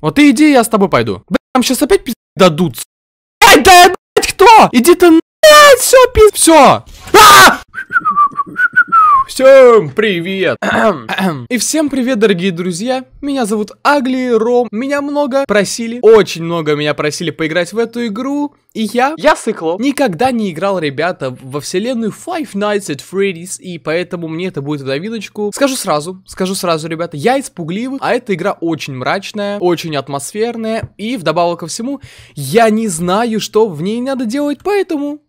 Вот ты иди, я с тобой пойду. Бля, там сейчас опять дадут. Эй, да я, кто? Иди ты, блядь, все, пиздец, все. А! Всем привет! И всем привет, дорогие друзья! Меня зовут Агли Ром. Меня много просили, очень много меня просили поиграть в эту игру. И я, я сыкло, никогда не играл, ребята, во вселенную Five Nights at Freddy's, и поэтому мне это будет в новиночку. Скажу сразу, скажу сразу, ребята, я испугливый, а эта игра очень мрачная, очень атмосферная, и вдобавок ко всему, я не знаю, что в ней надо делать, поэтому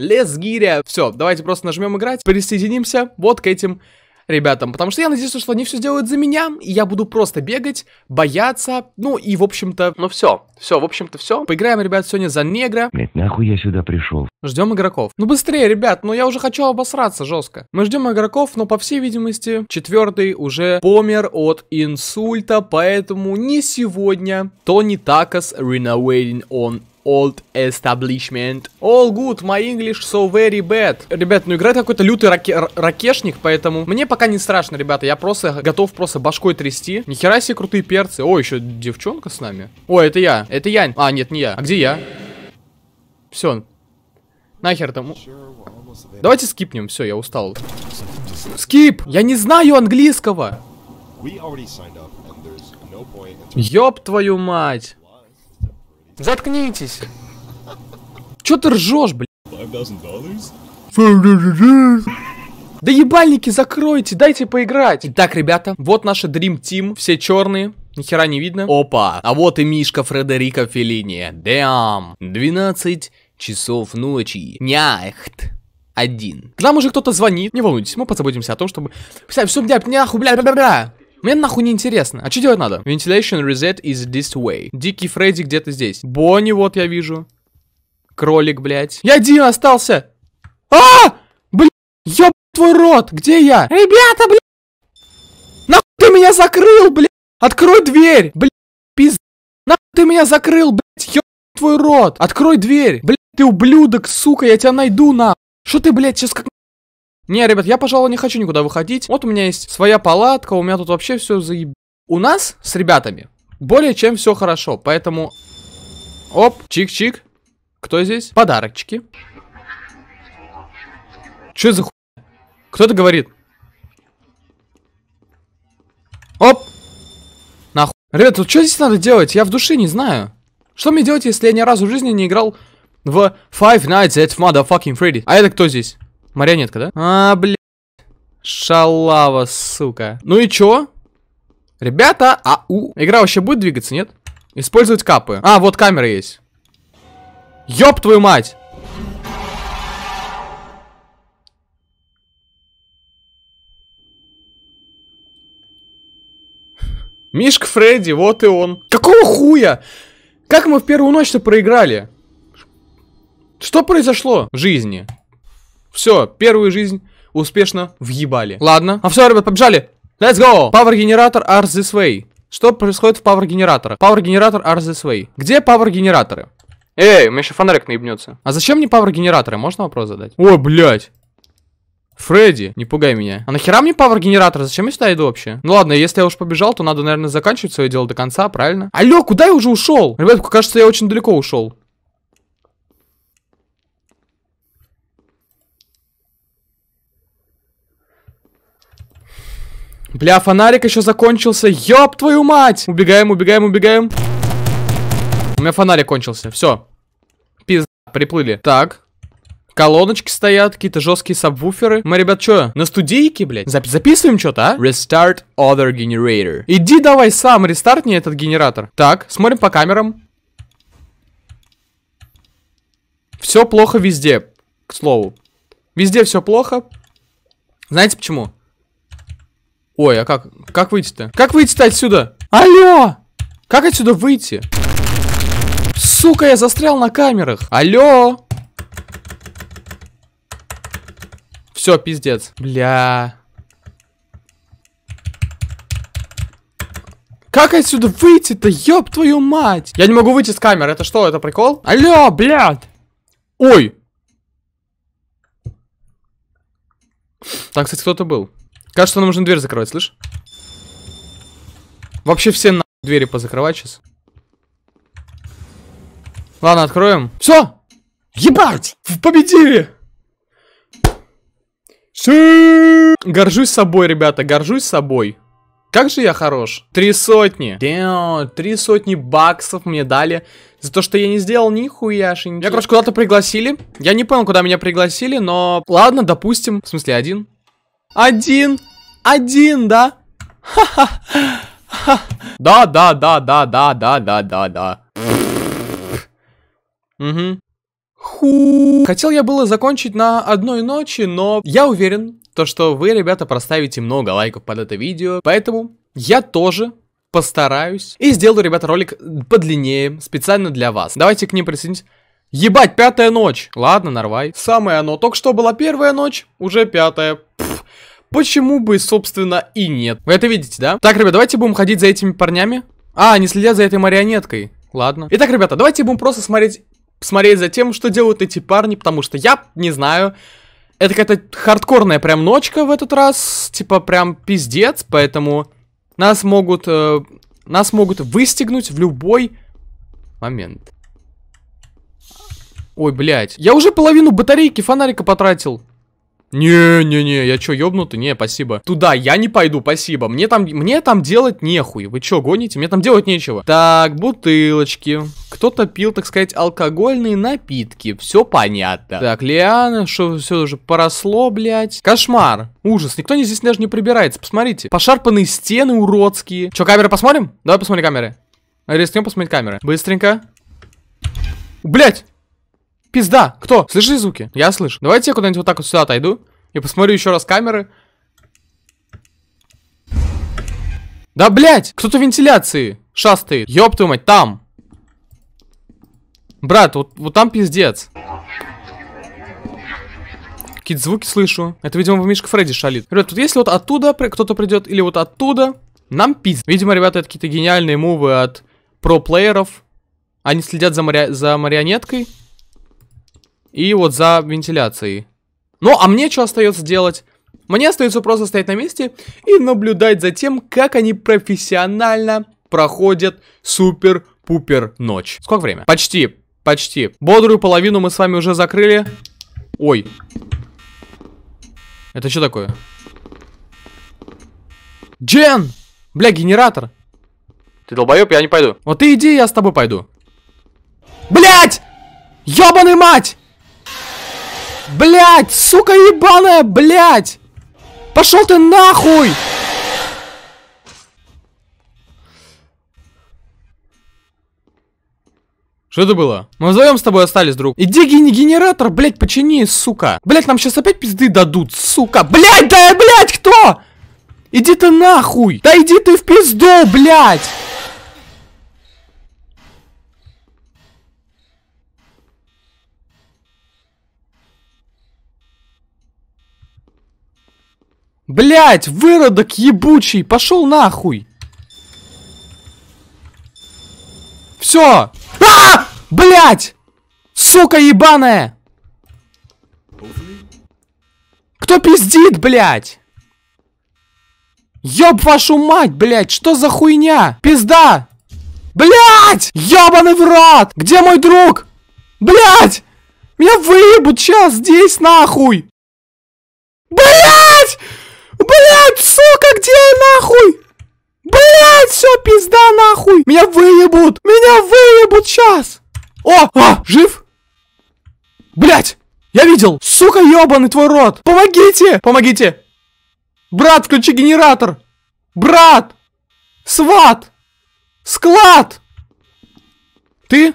Лес гиря. Все, давайте просто нажмем играть, присоединимся вот к этим ребятам, потому что я надеюсь, что они все сделают за меня, и я буду просто бегать, бояться, ну и в общем-то, ну все, все, в общем-то все. Поиграем, ребят, сегодня за негра. Блять, нахуй я сюда пришел. Ждем игроков. Ну быстрее, ребят, ну я уже хочу обосраться жестко. Мы ждем игроков, но по всей видимости, четвертый уже помер от инсульта, поэтому не сегодня. Тони Такас Renovating on old establishment. All good, my English so very bad. Ребят, ну играет какой-то лютый раке ракешник, поэтому мне пока не страшно, ребята. Я просто готов просто башкой трясти. Нихера себе крутые перцы. О, еще девчонка с нами. О, это я. Это я. А, нет, не я. А где я? Все. Нахер там. Давайте скипнем. Все, я устал. Скип! Я не знаю английского! Ёб твою мать! Заткнитесь. Чё ты ржешь, блядь? Да ебальники закройте, дайте поиграть. Итак, ребята, вот наша Dream Team, все черные. Нихера не видно. Опа, а вот и Мишка Фредерика Феллини. Дям. 12 часов ночи. Няхт. Один. К нам уже кто-то звонит. Не волнуйтесь, мы позаботимся о том, чтобы... Все, все, бля, бля, бля, бля, бля. Мне нахуй не интересно. А что делать надо? Ventilation reset is this way. Дикий Фредди где-то здесь. Бонни вот я вижу. Кролик, блядь. Я один остался. А! -а, Блядь, ёб твой рот. Где я? Ребята, блядь. Нахуй ты меня закрыл, блядь. Открой дверь, блядь. Пиз... Нахуй ты меня закрыл, блядь. Ёб твой рот. Открой дверь. Блядь, ты ублюдок, сука. Я тебя найду, на. Что ты, блядь, сейчас как не, ребят, я, пожалуй, не хочу никуда выходить. Вот у меня есть своя палатка, у меня тут вообще все заеб... У нас с ребятами более чем все хорошо, поэтому... Оп, чик-чик. Кто здесь? Подарочки. Че за ху... Кто это говорит? Оп! Нахуй. Ребят, тут что здесь надо делать? Я в душе не знаю. Что мне делать, если я ни разу в жизни не играл в Five Nights at Motherfucking Freddy? А это кто здесь? Марионетка, да? А, блядь. Шалава, сука. Ну и чё? Ребята, А у? Игра вообще будет двигаться, нет? Использовать капы. А, вот камера есть. Ёб твою мать! Мишка Фредди, вот и он. Какого хуя? Как мы в первую ночь-то проиграли? Что произошло в жизни? Все, первую жизнь успешно въебали. Ладно. А все, ребят, побежали. Let's go! Power генератор are this way. Что происходит в power генераторах? Power генератор are this way. Где power генераторы? Эй, у меня еще фонарик наебнется. А зачем мне power генераторы? Можно вопрос задать? О, блядь. Фредди, не пугай меня. А нахера мне павер-генератор? Зачем я сюда иду вообще? Ну ладно, если я уж побежал, то надо, наверное, заканчивать свое дело до конца, правильно? Алло, куда я уже ушел? Ребят, кажется, я очень далеко ушел. Бля, фонарик еще закончился. Ёб твою мать! Убегаем, убегаем, убегаем. У меня фонарик кончился. Все. Пизда, приплыли. Так. Колоночки стоят, какие-то жесткие сабвуферы. Мы, ребят, что, на студийке, блядь? Зап записываем что-то, а? Restart other generator. Иди давай сам, рестартни этот генератор. Так, смотрим по камерам. Все плохо везде, к слову. Везде все плохо. Знаете почему? Ой, а как? Как выйти-то? Как выйти-то отсюда? Алло! Как отсюда выйти? Сука, я застрял на камерах. Алло! Все, пиздец. Бля. Как отсюда выйти-то, ёб твою мать? Я не могу выйти с камеры, это что, это прикол? Алло, блядь! Ой! Там, кстати, кто-то был. Кажется, нам нужно дверь закрывать, слышь? Вообще все на двери позакрывать сейчас. Ладно, откроем. Все! Ебать! Победили! Горжусь собой, ребята, горжусь собой. Как же я хорош. Три сотни. Damn, три сотни баксов мне дали за то, что я не сделал нихуяшеньки. Меня, короче, куда-то пригласили. Я не понял, куда меня пригласили, но... Ладно, допустим. В смысле, один. Один. Один, да? Ха-ха. Да, да, да, да, да, да, да, да, да. Угу. Ху. Хотел я было закончить на одной ночи, но я уверен, то что вы, ребята, проставите много лайков под это видео, поэтому я тоже постараюсь и сделаю, ребята, ролик подлиннее, специально для вас. Давайте к ним присоединить. Ебать, пятая ночь! Ладно, нарвай. Самое оно. Только что была первая ночь, уже пятая. Пфф. Почему бы, собственно, и нет? Вы это видите, да? Так, ребят, давайте будем ходить за этими парнями. А, они следят за этой марионеткой. Ладно. Итак, ребята, давайте будем просто смотреть, смотреть за тем, что делают эти парни, потому что я не знаю. Это какая-то хардкорная прям ночка в этот раз, типа прям пиздец, поэтому нас могут, э, нас могут выстегнуть в любой момент. Ой, блядь. Я уже половину батарейки фонарика потратил. Не-не-не, я чё, ёбнутый? Не, спасибо. Туда я не пойду, спасибо. Мне там, мне там делать нехуй. Вы чё, гоните? Мне там делать нечего. Так, бутылочки. Кто-то пил, так сказать, алкогольные напитки. Все понятно. Так, лианы, что все уже поросло, блядь. Кошмар. Ужас. Никто не здесь даже не прибирается. Посмотрите. Пошарпанные стены уродские. Чё, камеры посмотрим? Давай посмотрим камеры. Рискнем посмотреть камеры. Быстренько. Блядь. Пизда! Кто? Слышишь звуки? Я слышу. Давайте я куда-нибудь вот так вот сюда отойду. И посмотрю еще раз камеры. Да, блядь! Кто-то вентиляции шастает. Ёб твою мать, там! Брат, вот, вот там пиздец. Какие-то звуки слышу. Это, видимо, Мишка Фредди шалит. Ребят, тут вот если вот оттуда кто-то придет или вот оттуда, нам пиздец. Видимо, ребята, это какие-то гениальные мувы от про-плееров. Они следят за, мари... за марионеткой. И вот за вентиляцией. Ну, а мне что остается делать? Мне остается просто стоять на месте и наблюдать за тем, как они профессионально проходят супер-пупер ночь. Сколько время? Почти, почти. Бодрую половину мы с вами уже закрыли. Ой. Это что такое? Джен! Бля, генератор. Ты долбоеб, я не пойду. Вот ты иди, я с тобой пойду. Блять! Ёбаный мать! Блять, сука ебаная, блять! Пошел ты нахуй! Что это было? Мы вдвоем с тобой остались, друг. Иди гени генератор, блять, почини, сука. Блять, нам сейчас опять пизды дадут, сука. Блять, да, блять, кто? Иди ты нахуй! Да иди ты в пизду, блять! Блять, выродок ебучий, пошел нахуй. Все. А! Блять! Сука ебаная! Кто пиздит, блять? Ёб вашу мать, блять, что за хуйня? Пизда! Блять! Ёбаный врат. Где мой друг? Блять! Меня выебут сейчас здесь нахуй! Блять! блядь, сука, где я нахуй? Блять, все, пизда нахуй. Меня выебут, меня выебут сейчас. О, а, жив? Блять, я видел. Сука, ебаный твой рот. Помогите, помогите. Брат, включи генератор. Брат, сват, склад. Ты?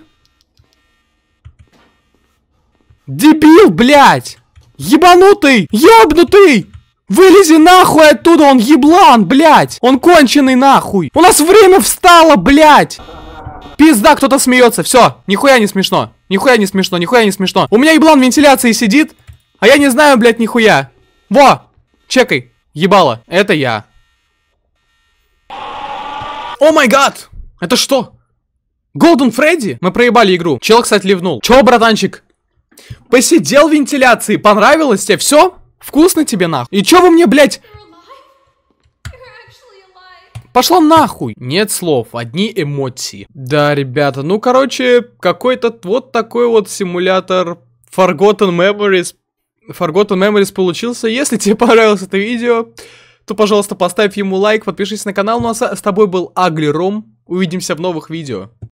Дебил, блядь! Ебанутый! Ёбнутый! Вылези нахуй оттуда, он еблан, блядь! Он конченый нахуй! У нас время встало, блядь! Пизда, кто-то смеется, все, нихуя не смешно, нихуя не смешно, нихуя не смешно. У меня еблан в вентиляции сидит, а я не знаю, блядь, нихуя. Во, чекай, ебало, это я. О май гад, это что? Голден Фредди? Мы проебали игру. Чел, кстати, ливнул. Чё, братанчик? Посидел в вентиляции, понравилось тебе? Все? Вкусно тебе нахуй? И чё вы мне, блядь? Пошла нахуй! Нет слов, одни эмоции. Да, ребята, ну короче, какой-то вот такой вот симулятор Forgotten Memories. Forgotten Memories получился. Если тебе понравилось это видео, то, пожалуйста, поставь ему лайк, подпишись на канал. Ну а с тобой был Агли Увидимся в новых видео.